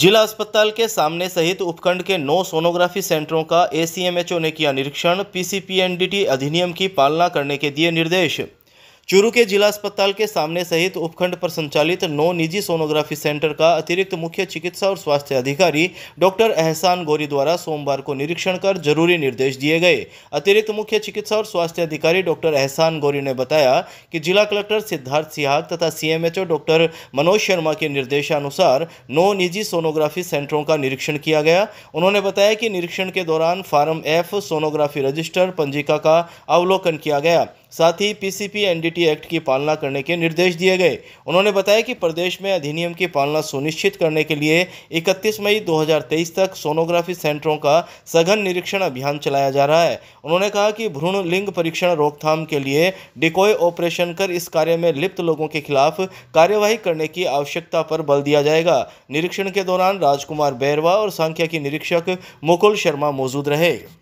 जिला अस्पताल के सामने सहित उपखंड के नौ सोनोग्राफी सेंटरों का एसीएमएचओ ने किया निरीक्षण पीसीपीएनडीटी अधिनियम की पालना करने के दिए निर्देश चूरू के जिला अस्पताल के सामने सहित उपखंड पर संचालित नौ निजी सोनोग्राफी सेंटर का अतिरिक्त मुख्य चिकित्सा और स्वास्थ्य अधिकारी डॉक्टर एहसान गोरी द्वारा सोमवार को निरीक्षण कर जरूरी निर्देश दिए गए अतिरिक्त मुख्य चिकित्सा और स्वास्थ्य अधिकारी डॉक्टर एहसान गोरी ने बताया कि जिला कलेक्टर सिद्धार्थ सिहाग तथा सीएमएचओ डॉक्टर मनोज शर्मा के निर्देशानुसार नौ निजी सोनोग्राफी सेंटरों का निरीक्षण किया गया उन्होंने बताया कि निरीक्षण के दौरान फार्म एफ सोनोग्राफी रजिस्टर पंजीका का अवलोकन किया गया साथ ही पीसीपी एनडीटी एक्ट की पालना करने के निर्देश दिए गए उन्होंने बताया कि प्रदेश में अधिनियम की पालना सुनिश्चित करने के लिए 31 मई 2023 तक सोनोग्राफी सेंटरों का सघन निरीक्षण अभियान चलाया जा रहा है उन्होंने कहा कि भ्रूण लिंग परीक्षण रोकथाम के लिए डिकोय ऑपरेशन कर इस कार्य में लिप्त लोगों के खिलाफ कार्यवाही करने की आवश्यकता पर बल दिया जाएगा निरीक्षण के दौरान राजकुमार बैरवा और सांख्यिकी निरीक्षक मुकुल शर्मा मौजूद रहे